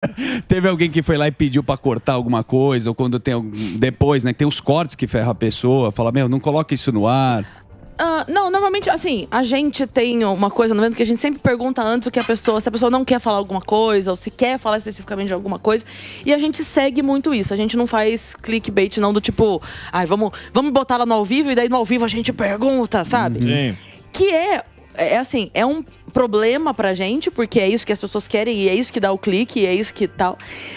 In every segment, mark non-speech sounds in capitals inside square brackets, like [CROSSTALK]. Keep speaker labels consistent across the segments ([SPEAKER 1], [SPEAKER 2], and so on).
[SPEAKER 1] [LAUGHS] Teve alguém que foi lá e pediu para cortar alguma coisa, ou quando tem depois, né? Tem os cortes que ferra a pessoa, fala, meu, não coloca isso no ar. Uh, não, normalmente, assim, a gente tem uma coisa no vento que a gente sempre pergunta antes o que a pessoa, se a pessoa não quer falar alguma coisa, ou se quer falar especificamente de alguma coisa. E a gente segue muito isso. A gente não faz clickbait, não, do tipo, ai, vamos, vamos botar ela no ao vivo e daí no ao vivo a gente pergunta, sabe? Uhum. Sim. Que é é, é assim, é um problema pra gente, porque é isso que as pessoas querem e é isso que dá o clique, e é isso que tal.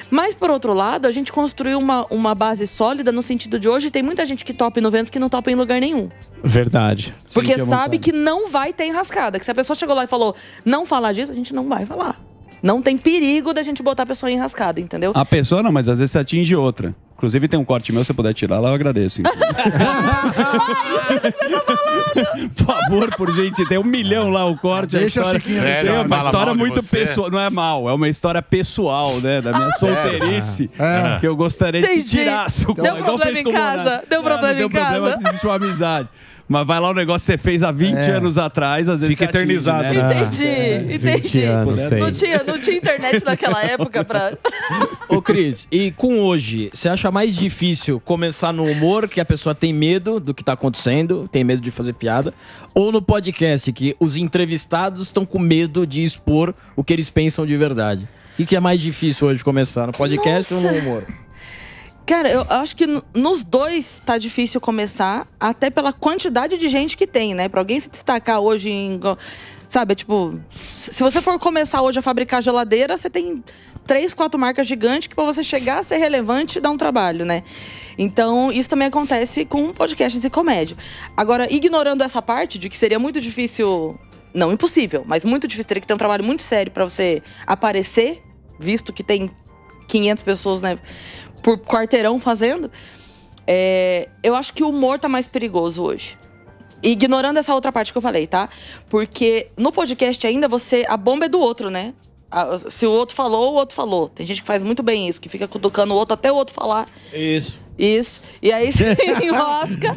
[SPEAKER 1] Mas por outro lado, a gente construiu uma, uma base sólida no sentido de hoje tem muita gente que topa em Nuventos que não topa em lugar nenhum. Verdade. Porque é sabe que não vai ter enrascada. Que se a pessoa chegou lá e falou, não falar disso, a gente não vai falar. Não tem perigo da gente botar a pessoa enrascada, entendeu? A pessoa não, mas às vezes você atinge outra. Inclusive tem um corte meu, se você puder tirar lá, eu agradeço. Ai, [LAUGHS] tá falando! por favor, por gente, tem um milhão lá o corte. Deixa a história. A Sério, é uma história muito pessoal. Não é mal, é uma história pessoal, né? Da minha ah, solteirice. É. é. Que eu gostaria Entendi. de tirar. Deu problema em casa. Deu é, problema em casa. Deu problema, existe uma amizade. Mas vai lá o negócio que você fez há 20 é. anos atrás, às vezes. Fica eternizado. Atinge, né? né? Entendi, é, entendi. Anos, não, tinha, não tinha internet naquela época pra. [LAUGHS] Ô, Cris, e com hoje, você acha mais difícil começar no humor, que a pessoa tem medo do que tá acontecendo, tem medo de fazer piada, ou no podcast, que os entrevistados estão com medo de expor o que eles pensam de verdade? O que, que é mais difícil hoje começar? No podcast Nossa. ou no humor? Cara, eu acho que nos dois tá difícil começar, até pela quantidade de gente que tem, né? Pra alguém se destacar hoje em. Sabe, tipo, se você for começar hoje a fabricar geladeira, você tem três, quatro marcas gigantes que para você chegar a ser relevante dá um trabalho, né? Então, isso também acontece com podcasts e comédia. Agora, ignorando essa parte de que seria muito difícil, não impossível, mas muito difícil, teria que ter um trabalho muito sério para você aparecer, visto que tem 500 pessoas, né? por quarteirão fazendo. É, eu acho que o humor tá mais perigoso hoje. Ignorando essa outra parte que eu falei, tá? Porque no podcast ainda você. A bomba é do outro, né? se o outro falou, o outro falou. Tem gente que faz muito bem isso, que fica cutucando o outro até o outro falar. Isso. Isso. E aí se [LAUGHS] enrosca.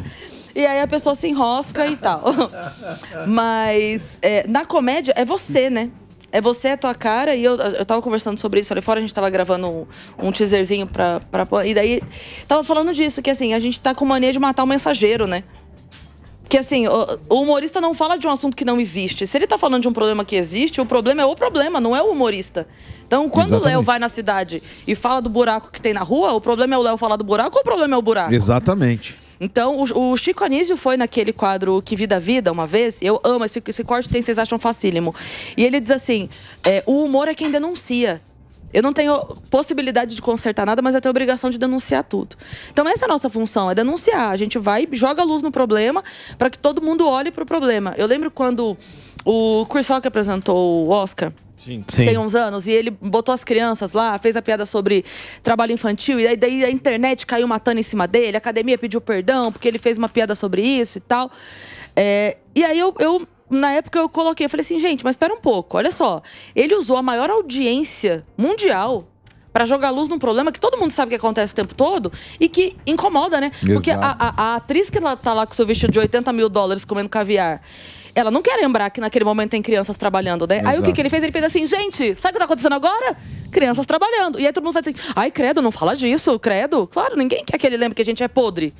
[SPEAKER 1] E aí a pessoa se enrosca e tal. [LAUGHS] Mas é, na comédia é você, né? é você, é tua cara. E eu, eu tava conversando sobre isso ali fora, a gente tava gravando um, um teaserzinho pra, pra. E daí tava falando disso, que assim, a gente tá com mania de matar o um mensageiro, né? Que assim, o, o humorista não fala de um assunto que não existe. Se ele tá falando de um problema que existe, o problema é o problema, não é o humorista. Então, quando Exatamente. o Léo vai na cidade e fala do buraco que tem na rua, o problema é o Léo falar do buraco ou o problema é o buraco? Exatamente. Então, o, o Chico Anísio foi naquele quadro Que Vida Vida, uma vez. Eu amo, esse, esse corte tem, vocês acham facílimo. E ele diz assim: é, o humor é quem denuncia. Eu não tenho possibilidade de consertar nada, mas eu tenho obrigação de denunciar tudo. Então essa é a nossa função, é denunciar. A gente vai, joga a luz no problema para que todo mundo olhe para o problema. Eu lembro quando o Chris Rock apresentou o Oscar. Sim. Tem uns anos, e ele botou as crianças lá, fez a piada sobre trabalho infantil, e aí daí a internet caiu matando em cima dele, a academia pediu perdão porque ele fez uma piada sobre isso e tal. É, e aí eu, eu na época eu coloquei, eu falei assim, gente, mas espera um pouco, olha só. Ele usou a maior audiência mundial para jogar luz num problema que todo mundo sabe que acontece o tempo todo e que incomoda, né? Exato. Porque a, a, a, atriz que ela tá lá com seu vestido de 80 mil dólares comendo caviar. Ela não quer lembrar que naquele momento tem crianças trabalhando, né? Exato. Aí o que, que ele fez? Ele fez assim, gente, sabe o que tá acontecendo agora? Crianças trabalhando. E aí todo mundo faz assim, ai, credo, não fala disso, credo. Claro, ninguém quer que ele lembre que a gente é podre.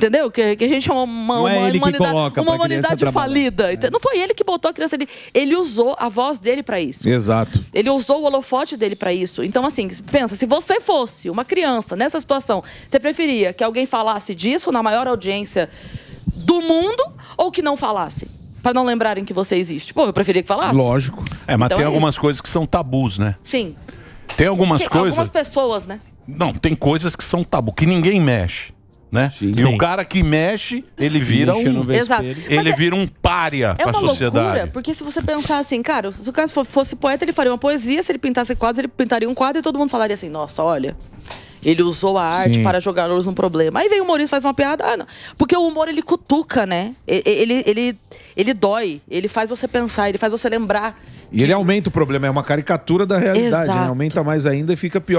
[SPEAKER 1] Entendeu? Que, que a gente chama é uma, uma, é humanidade, uma humanidade falida. É. Não foi ele que botou a criança ali. Ele usou a voz dele para isso. Exato. Ele usou o holofote dele para isso. Então, assim, pensa, se você fosse uma criança nessa situação, você preferia que alguém falasse disso na maior audiência do mundo ou que não falasse? Pra não lembrarem que você existe. Pô, eu preferia que falasse. Lógico. É, mas então tem é algumas isso. coisas que são tabus, né? Sim. Tem algumas tem, coisas. Algumas pessoas, né? Não, tem coisas que são tabu, que ninguém mexe né? Sim. E Sim. o cara que mexe, ele vira mexe um. Exato. Ele é, vira um pária é pra sociedade. Loucura, porque se você pensar assim, cara, se o cara fosse poeta, ele faria uma poesia, se ele pintasse quadros, ele pintaria um quadro e todo mundo falaria assim, nossa, olha. Ele usou a arte Sim. para jogar luz num problema. Aí vem o humorista faz uma piada. Ah, não. Porque o humor, ele cutuca, né? Ele, ele, ele, ele dói. Ele faz você pensar, ele faz você lembrar. E que... ele aumenta o problema. É uma caricatura da realidade. Né? Aumenta mais ainda e fica pior.